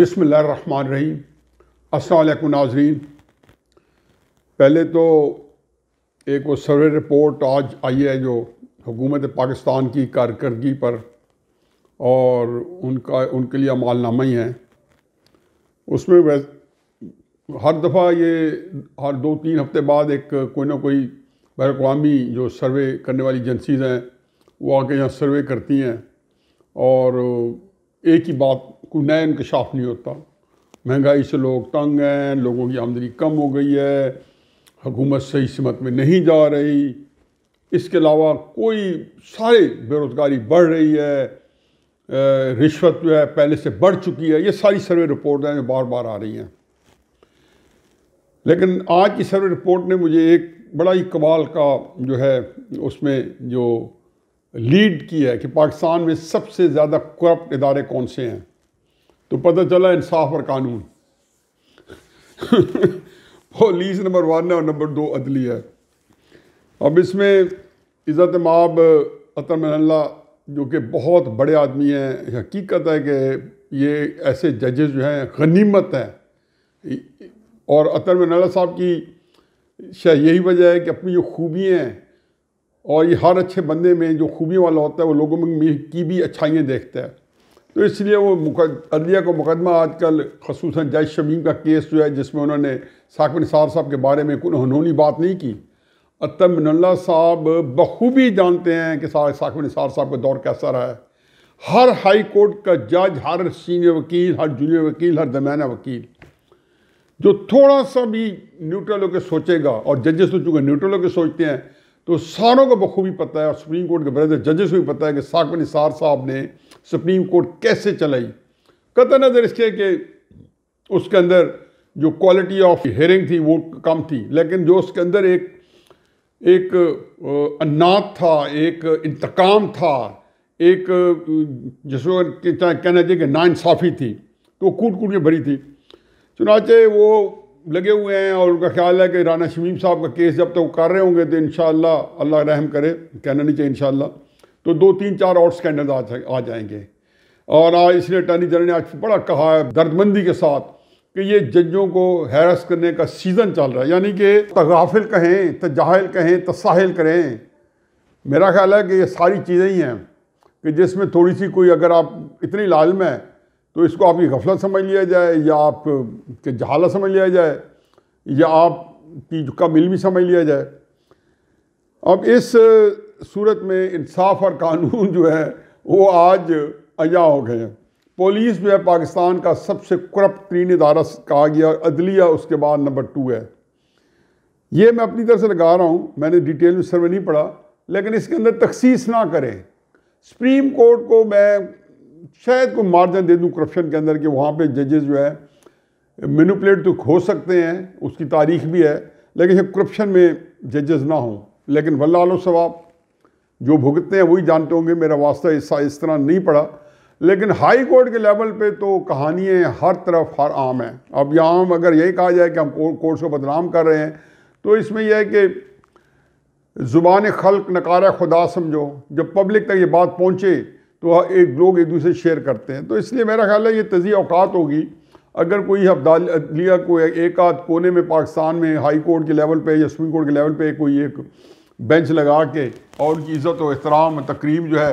बिसमीम अल्लाम नाजरीन पहले तो एक वो सर्वे रिपोर्ट आज आई है जो हुकूमत पाकिस्तान की कारकर्दगी पर और उनका उनके लिए मालनामा ही है उसमें वैस हर दफ़ा ये हर दो तीन हफ्ते बाद एक कोई ना कोई बैर जो सर्वे करने वाली एजेंसीज़ हैं वो आके यहाँ सर्वे करती हैं और एक ही बात को नया इंकशाफ नहीं होता महंगाई से लोग तंग हैं लोगों की आमदनी कम हो गई है हुकूमत सही समत में नहीं जा रही इसके अलावा कोई सारे बेरोज़गारी बढ़ रही है रिश्वत जो है पहले से बढ़ चुकी है ये सारी सर्वे रिपोर्ट हैं जो बार बार आ रही हैं लेकिन आज की सर्वे रिपोर्ट ने मुझे एक बड़ा ही कमाल का जो है उसमें जो लीड की है कि पाकिस्तान में सबसे ज़्यादा करप्ट इदारे कौन से हैं तो पता चला इंसाफ और कानून पुलिस नंबर वन है और नंबर दो अदली है अब इसमें इज़्ज़त माब अतर मिनल्ला जो कि बहुत बड़े आदमी हैं हकीकत है कि ये ऐसे जजेस जो हैं गनीमत हैं और अतर मिनल्ला साहब की शायद यही वजह है कि अपनी जो खूबियाँ हैं और ये हर अच्छे बंदे में जो खूबियों वाला होता है वो लोगों में की भी अच्छाइयाँ देखता है तो इसलिए वो अदलिया का मुकदमा आजकल खसूस जज शमीम का केस जो है जिसमें उन्होंने साकब निसार साहब के बारे में कोई उन्होंने बात नहीं की अतम मिनल्ला साहब बखूबी जानते हैं कि साकब निसार साहब का दौर कैसा रहा है हर हाई कोर्ट का जज हर सीनियर वकील हर जूनियर वकील हर दरमियाना वकील जो थोड़ा सा भी न्यूट्रल होकर सोचेगा और जजेस तो चूँकि न्यूट्रल होकर सोचते हैं तो सारों को बखूबी पता है और सुप्रीम कोर्ट के ब्रदर जजेस को भी पता है कि साकब निसार साहब ने सुप्रीम कोर्ट कैसे चलाई कत नज़र इसके कि उसके अंदर जो क्वालिटी ऑफ हेयरिंग थी वो कम थी लेकिन जो उसके अंदर एक एक अनाथ था एक इंतकाम था एक जिसको कहना चाहिए कि नाइंसाफ़ी थी तो कूट कूट के भरी थी चुनाचे वो लगे हुए हैं और उनका ख्याल है कि राना शमीम साहब का केस जब तक तो कर रहे होंगे तो इन अल्लाह रहम करे कहना नहीं चाहिए इन तो दो तीन चार और स्कैंडल आ, आ जाएंगे और आज इसलिए अटर्नी जनरल ने आज बड़ा कहा है दर्दमंदी के साथ कि ये जजों को हैरस करने का सीज़न चल रहा है यानी कि तगाफिल तो कहें तजाहल तो कहें तसाहिल तो करें मेरा ख्याल है कि ये सारी चीज़ें ही हैं कि जिसमें थोड़ी सी कोई अगर आप इतनी लालम है तो इसको आपकी गफलत समझ लिया जाए या आप के जहाला समझ लिया जाए या आपकी मिल भी समझ लिया जाए अब इस सूरत में इंसाफ और कानून जो है वो आज अजा हो गए हैं पुलिस जो है पाकिस्तान का सबसे करप्ट तरीन इदारा कहा गया और अदलिया उसके बाद नंबर टू है ये मैं अपनी तरफ से लगा रहा हूँ मैंने डिटेल में सर्वे नहीं पढ़ा लेकिन इसके अंदर तखसीस ना करें सुप्रीम कोर्ट को मैं शायद कोई मार्जन दे दूँ करप्शन के अंदर कि वहाँ पर जजेस जो है मेनुपलेट तो हो सकते हैं उसकी तारीख भी है लेकिन करप्शन में जजेस ना हों लेकिन वल्ला सवाब जो भुगतते हैं वही जानते होंगे मेरा वास्ता इस, इस तरह नहीं पड़ा लेकिन हाई कोर्ट के लेवल पे तो कहानियाँ हर तरफ हर आम हैं अब यहाँ आम अगर यही कहा जाए कि हम कोर्ट को बदनाम कर रहे हैं तो इसमें यह है कि ज़ुबान खल्क नकारा खुदा समझो जब पब्लिक तक ये बात पहुँचे तो एक लोग एक दूसरे शेयर करते हैं तो इसलिए मेरा ख्याल है ये तजी अवकात होगी अगर कोई अब्दालिया को एक आध कोने में पाकिस्तान में हाई कोर्ट के लेवल पे या सुप्रीम कोर्ट के लेवल पे कोई एक बेंच लगा के और उनकी इज़्ज़त और एहतराम तकरीम जो है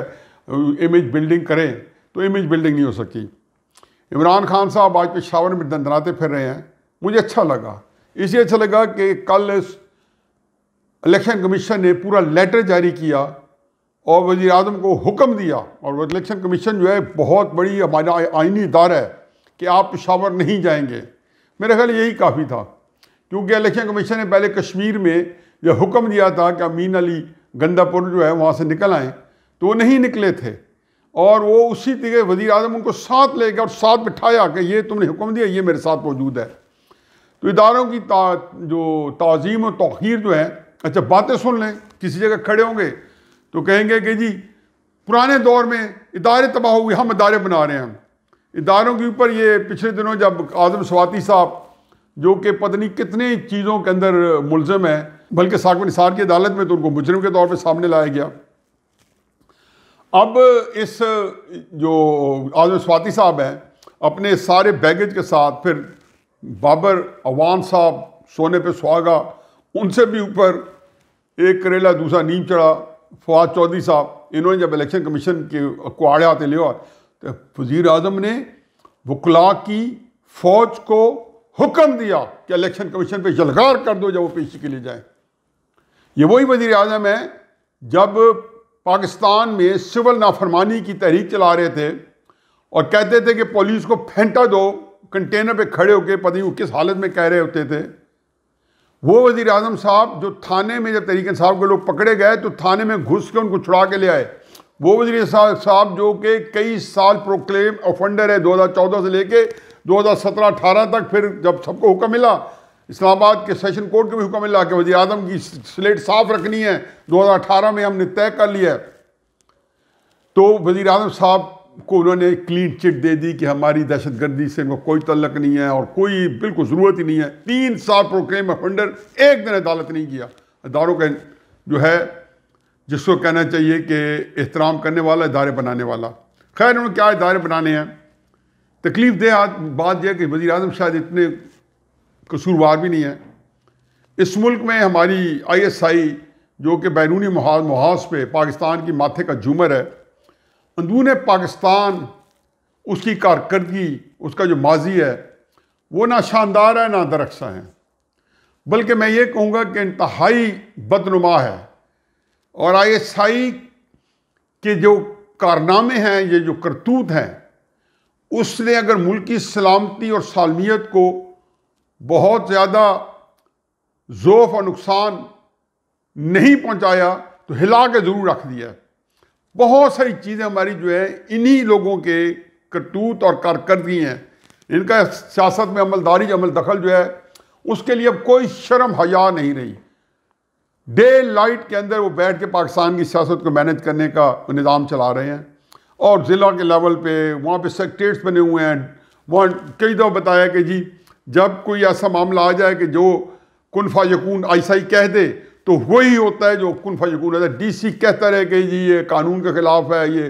इमेज बिल्डिंग करें तो इमेज बिल्डिंग नहीं हो सकी इमरान खान साहब आज पेशावर में दंदनाते फिर रहे हैं मुझे अच्छा लगा इसलिए अच्छा लगा कि कल इलेक्शन कमीशन ने पूरा लेटर जारी किया और वजी अजम को हुक्म दिया और इलेक्शन कमीशन जो है बहुत बड़ी हमारा आइनी इदारा है कि आप पिशावर नहीं जाएंगे मेरा ख्याल यही काफ़ी था क्योंकि इलेक्शन कमीशन ने पहले कश्मीर में यह हुक्म दिया था कि अमीन अली गंदापुर जो है वहाँ से निकल आएँ तो वो नहीं निकले थे और वो उसी तरीके वजी अजम उनको साथ ले गया और साथ बिठाया कि ये तुमने हुक्म दिया ये मेरे साथ मौजूद है तो इदारों की ता, जो तज़ीम और तोखीर जो है अच्छा बातें सुन लें किसी जगह खड़े होंगे तो कहेंगे कि जी पुराने दौर में इदारे तबाह हुए हम इदारे बना रहे हैं इदारों के ऊपर ये पिछले दिनों जब आजम स्वाति साहब जो कि पत्नी कितने चीज़ों के अंदर मुलजम है बल्कि साकब निसार की अदालत में तो उनको मुजरम के तौर पर सामने लाया गया अब इस जो आजम स्वाति साहब हैं अपने सारे बैगेज के साथ फिर बाबर अवान साहब सोने पे सुहागा उनसे भी ऊपर एक करेला दूसरा नीम चढ़ा फवाद चौधरी साहब इन्होंने जब इलेक्शन कमीशन के को आड़े आते लिया तो वजीर अजम ने वकला की फौज को हुक्म दिया कि इलेक्शन कमीशन पे जलगार कर दो जब वो पेशी के लिए जाए ये वही वजीर अजम है जब पाकिस्तान में सिविल नाफरमानी की तहरीक चला रहे थे और कहते थे कि पुलिस को फेंटा दो कंटेनर पे खड़े होके पता नहीं वो किस हालत में कह रहे होते थे वो वजीर अजम साहब जो थाने में जब तहरीक साहब के लोग पकड़े गए तो थाने में घुस के उनको छुड़ा के ले आए वो वजीर साहब जो कि कई साल प्रोक्लेम ऑफेंडर है 2014 से लेके 2017-18 तक फिर जब सबको हुक्म मिला इस्लामाबाद के सेशन कोर्ट को भी हुक्म मिला कि वजी अजम की स्लेट साफ रखनी है 2018 में हमने तय कर लिया है तो वजीर अजम साहब को उन्होंने क्लीन चिट दे दी कि हमारी दहशत गर्दी से इनको कोई तल्लक नहीं है और कोई बिल्कुल ज़रूरत ही नहीं है तीन साल प्रोक्लेम अफेंडर एक दिन अदालत नहीं किया अदारों का जो है जिसको कहना चाहिए कि एहतराम करने वाला इदारे बनाने वाला खैर उन्होंने क्या इदारे बनाने हैं तकलीफ दे बात यह कि वज़ी अजम शायद इतने कसूरवार भी नहीं है इस मुल्क में हमारी आई एस आई जो कि बैरूनी महाज महाज पे पाकिस्तान की माथे का झूमर है अंदरून पाकिस्तान उसकी कारकर्दगी उसका जो माजी है वो ना शानदार है ना दरख्सा है बल्कि मैं ये कहूँगा कि इंतहाई बदनुमा है और आई एस आई के जो कारनामे हैं ये जो करतूत हैं उसने अगर मुल्क की सलामती और सालमियत को बहुत ज़्यादा ज़ोफ़ और नुकसान नहीं पहुँचाया तो हिला के ज़रूर रख दिया बहुत सारी चीज़ें हमारी जो है इन्हीं लोगों के करतूत और कारकर्दगी हैं इनका सियासत में अमलदारी अमल दखल जो है उसके लिए अब कोई शर्म हया नहीं रही डे लाइट के अंदर वो बैठ के पाकिस्तान की सियासत को मैनेज करने का निज़ाम चला रहे हैं और ज़िला के लेवल पे वहाँ पे सेक्रेट्स बने हुए हैं वहाँ कई दफ़ा बताया कि जी जब कोई ऐसा मामला आ जाए कि जो कुनफा यकून ऐसा ही कह दे तो वही होता है जो कुन फजकून होता है डीसी कहता रहे कि जी ये कानून के खिलाफ है ये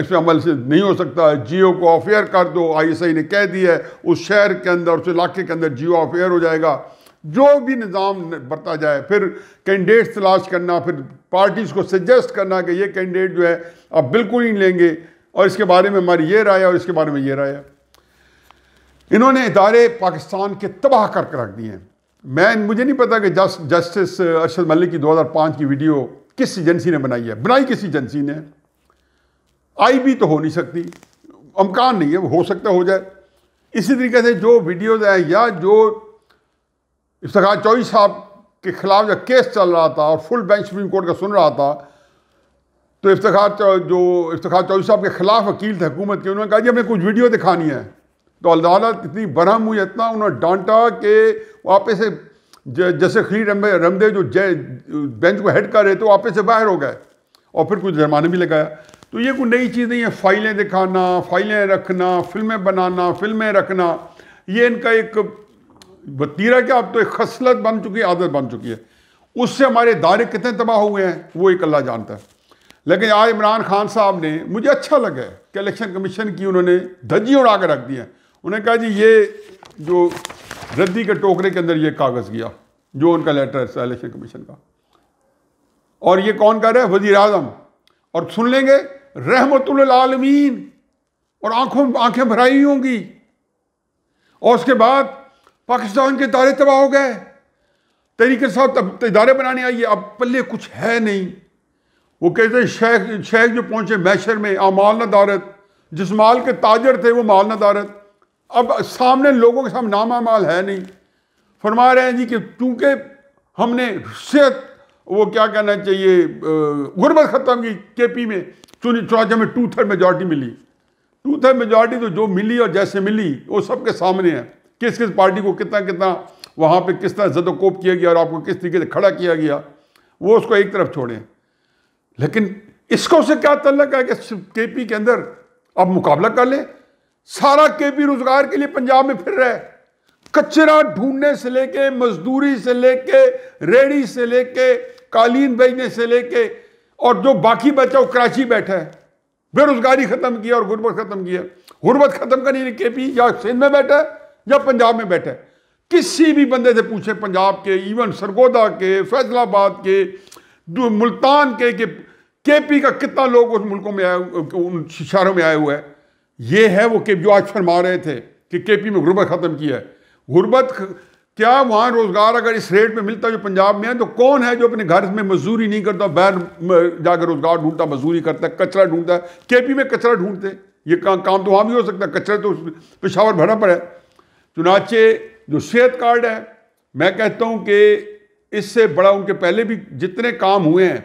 इस पर अमल से नहीं हो सकता है जियो को ऑफेयर कर दो आईएसआई ने कह दिया है उस शहर के अंदर उस इलाके के अंदर जियो ऑफेयर हो जाएगा जो भी निज़ाम बरता जाए फिर कैंडिडेट्स तलाश करना फिर पार्टीज़ को सजेस्ट करना कि ये कैंडिडेट जो है आप बिल्कुल ही लेंगे और इसके बारे में हमारी ये राय है और इसके बारे में ये राय है इन्होंने इदारे पाकिस्तान के तबाह करके रख दिए हैं मैं मुझे नहीं पता कि जस, जस्टिस अरशद मलिक की 2005 की वीडियो किस एजेंसी ने बनाई है बनाई किस एजेंसी ने आई भी तो हो नहीं सकती अमकान नहीं है वो हो सकता हो जाए इसी तरीके से जो वीडियोज़ हैं या जो इफ्तार चौधरी साहब के खिलाफ जो केस चल रहा था और फुल बेंच सुप्रीम कोर्ट का सुन रहा था तो इफ्तार जो इफ्तार चौधरी साहब के खिलाफ वकील थे हुकूमत के उन्होंने कहा जी हमें कुछ वीडियो दिखानी है तो अल्लाह इतनी बरहम हुई इतना उन्होंने डांटा कि वापस से जैसे खली रमदे जो जय बेंच को हेड कर रहे थे वापस से बाहर हो गए और फिर कुछ जुर्माना भी लगाया तो ये कोई नई चीज़ नहीं है फाइलें दिखाना फाइलें रखना फिल्में बनाना फिल्में रखना ये इनका एक वतीरा क्या अब तो एक खसलत बन चुकी है आदत बन चुकी है उससे हमारे दायरे कितने तबाह हुए हैं वो एक अल्लाह जानता है लेकिन आज इमरान खान साहब ने मुझे अच्छा लगा कि इलेक्शन कमीशन की उन्होंने धज्जी उड़ा कर रख दी है उन्होंने कहा जी ये जो रद्दी के टोकरे के अंदर ये कागज़ गया जो उनका लेटर है इलेक्शन कमीशन का और ये कौन कर रहा है वजीर आजम और सुन लेंगे रहमतमीन और आंखों आंखें भराई होंगी और उसके बाद पाकिस्तान के इदारे तबाह हो गए तरीके साहब तब तो इदारे बनाने आइए अब पल्ले कुछ है नहीं वो कहते शेख शेख जो पहुंचे मैशर में आ माल नदारत जिस माल के ताजर थे वो माल नदारत अब सामने लोगों के सामने नामा माल है नहीं फरमा रहे हैं जी कि चूंकि हमने सेहत वो क्या कहना चाहिए गुर्बत ख़त्म की के पी में चुनी चुनाचे में टू थर्ड मेजॉरिटी मिली टू थर्ड मेजॉरिटी तो जो मिली और जैसे मिली वो सबके सामने है किस किस पार्टी को कितना कितना वहाँ पे किस तरह जदोकोप किया गया और आपको किस तरीके से खड़ा किया गया वो उसको एक तरफ छोड़ें लेकिन इसका उससे क्या तल्लक है कि के पी के अंदर आप मुकाबला कर लें सारा के पी रोजगार के लिए पंजाब में फिर रहा है कचरा ढूंढने से लेके मजदूरी से लेके रेड़ी से लेके कालीन बेचने से लेके और जो बाकी बचा वो कराची बैठा है बेरोजगारी खत्म किया और गुर्बत खत्म किया गुर्बत खत्म करिए के पी या सिंध में बैठा है या पंजाब में बैठा है किसी भी बंदे से पूछे पंजाब के इवन सरगोदा के फैसलाबाद के मुल्तान के के पी का कितना लोग उस मुल्कों में आए उन शहरों में आए हुए हैं ये है वो के जो आज फरमा रहे थे कि के पी में गुर्बत ख़त्म की है गुर्बत क्या वहाँ रोज़गार अगर इस रेट में मिलता जो पंजाब में है तो कौन है जो अपने घर में मजदूरी नहीं करता बैर जाकर रोज़गार ढूंढता मजदूरी करता है कचरा ढूंढता है के पी में कचरा ढूंढते ये का, काम तो वहाँ भी हो सकता है कचरा तो पेशावर भरा पड़ा है चुनाचे जो सेहत कार्ड है मैं कहता हूँ कि इससे बड़ा उनके पहले भी जितने काम हुए हैं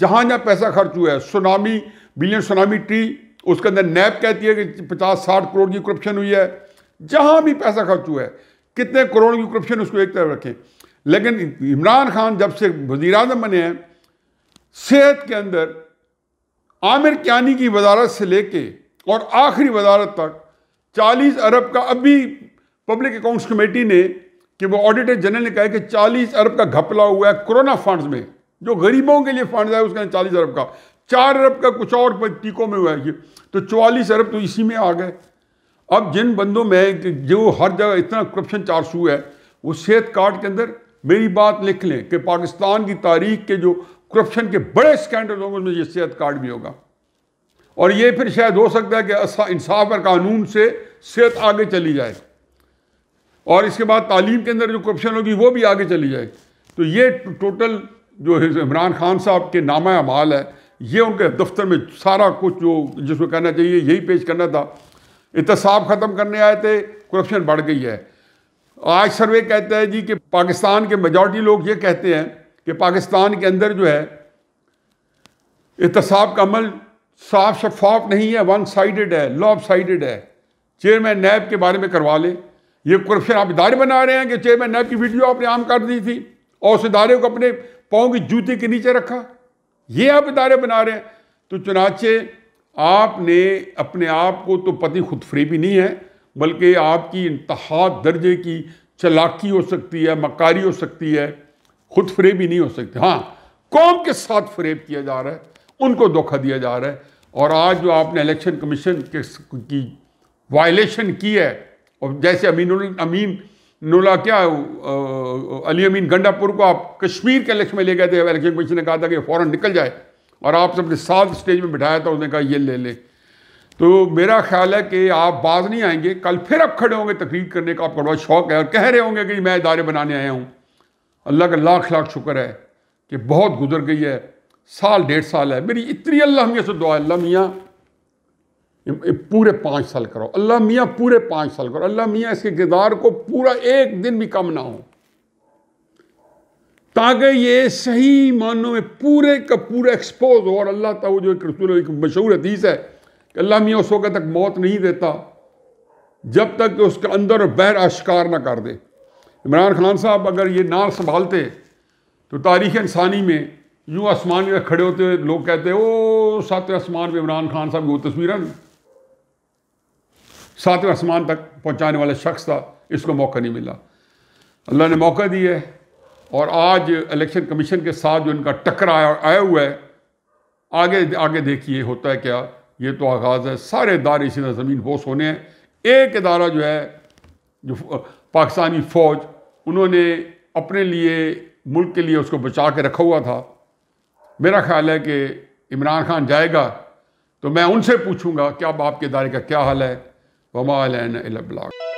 जहाँ जहाँ पैसा खर्च हुआ है सुनामी बिलियन सुनामी ट्री उसके अंदर नैब कहती है कि पचास साठ करोड़ की करप्शन हुई है जहाँ भी पैसा खर्च हुआ है कितने करोड़ की करप्शन उसको एक तरफ रखें लेकिन इमरान खान जब से वजीर अजम बने हैं सेहत के अंदर आमिर क्यानी की वजारत से लेके और आखिरी वजारत तक 40 अरब का अभी पब्लिक अकाउंट्स कमेटी ने कि वो ऑडिटर जनरल ने कहा कि 40 अरब का घपला हुआ है कोरोना फंड्स में जो गरीबों के लिए फंड है अंदर चालीस अरब का चार अरब का कुछ और टीकों में हुआ है तो चौवालीस अरब तो इसी में आ गए अब जिन बंदों में जो हर जगह इतना करप्शन सू है वो सेहत कार्ड के अंदर मेरी बात लिख लें कि पाकिस्तान की तारीख के जो करप्शन के बड़े स्कैंडल होंगे उसमें ये सेहत कार्ड भी होगा और ये फिर शायद हो सकता है कि इंसाफ और कानून से सेहत आगे चली जाए और इसके बाद तालीम के अंदर जो करप्शन होगी वो भी आगे चली जाए तो ये टोटल जो इमरान खान साहब के नामा अमाल है ये उनके दफ्तर में सारा कुछ जो जिसको कहना चाहिए यही पेश करना था एहतसाब ख़त्म करने आए थे करप्शन बढ़ गई है आज सर्वे कहता है जी कि पाकिस्तान के मेजॉरिटी लोग ये कहते हैं कि पाकिस्तान के अंदर जो है इतसाब का अमल साफ शफाफ नहीं है वन साइडेड है लॉफ साइडेड है चेयरमैन नैब के बारे में करवा लें ये करप्शन आप इदारे बना रहे हैं कि चेयरमैन नैब की वीडियो आपने आम कर दी थी और उस इदारे को अपने पाँव की जूते के नीचे रखा ये आप इदारे बना रहे हैं तो चुनाचे आपने अपने आप को तो पति खुद भी नहीं है बल्कि आपकी इंतहा दर्जे की चलाकी हो सकती है मकारी हो सकती है खुद भी नहीं हो सकती हाँ कौम के साथ फ्रेब किया जा रहा है उनको धोखा दिया जा रहा है और आज जो आपने इलेक्शन कमीशन के की वायलेशन की है और जैसे अमीन अमीन नोला क्या अली अमीन गंडापुर को आप कश्मीर के इलेक्शन में ले गए थे इलेक्शन कमीशन ने कहा था कि फ़ौर निकल जाए और आप सबने सात स्टेज में बिठाया था उसने कहा ये ले ले तो मेरा ख्याल है कि आप बाज नहीं आएंगे कल फिर आप खड़े होंगे तकरीर करने का आपका बड़ा शौक है और कह रहे होंगे कि मैं इदारे बनाने आया हूँ अल्लाह का लाख लाख शुक्र है कि बहुत गुजर गई है साल डेढ़ साल है मेरी इतनी अल्लाह हमें से दुआ अल्लाह मियाँ पूरे पाँच साल करो अल्लाह मियाँ पूरे पाँच साल करो अल्लाह मियाँ इसके किरदार को पूरा एक दिन भी कम ना हो ताकि ये सही मानों में पूरे का पूरा एक्सपोज हो और अल्लाह तला जो एक रसूल एक मशहूर हदीस है कि अल्लाह मियाँ उस वक्त तक मौत नहीं देता जब तक कि उसके अंदर और बहर आश्कार ना कर दे इमरान खान साहब अगर ये ना संभालते तो तारीख इंसानी में यूँ आसमान में खड़े होते हुए लोग कहते ओ सातवें आसमान में इमरान खान साहब की वो तस्वीरें सातवें आसमान तक पहुंचाने वाला शख्स था इसको मौका नहीं मिला अल्लाह ने मौका दिया है और आज इलेक्शन कमीशन के साथ जो इनका टक्कर आया आया हुआ है आगे आगे देखिए होता है क्या ये तो आगाज़ है सारे इदारे इसी तरह ज़मीन बोस होने हैं एक अदारा जो है जो पाकिस्तानी फ़ौज उन्होंने अपने लिए मुल्क के लिए उसको बचा के रखा हुआ था मेरा ख्याल है कि इमरान खान जाएगा तो मैं उनसे पूछूंगा क्या अब आपके इदारे का क्या हाल है وما علينا إلا بالعقل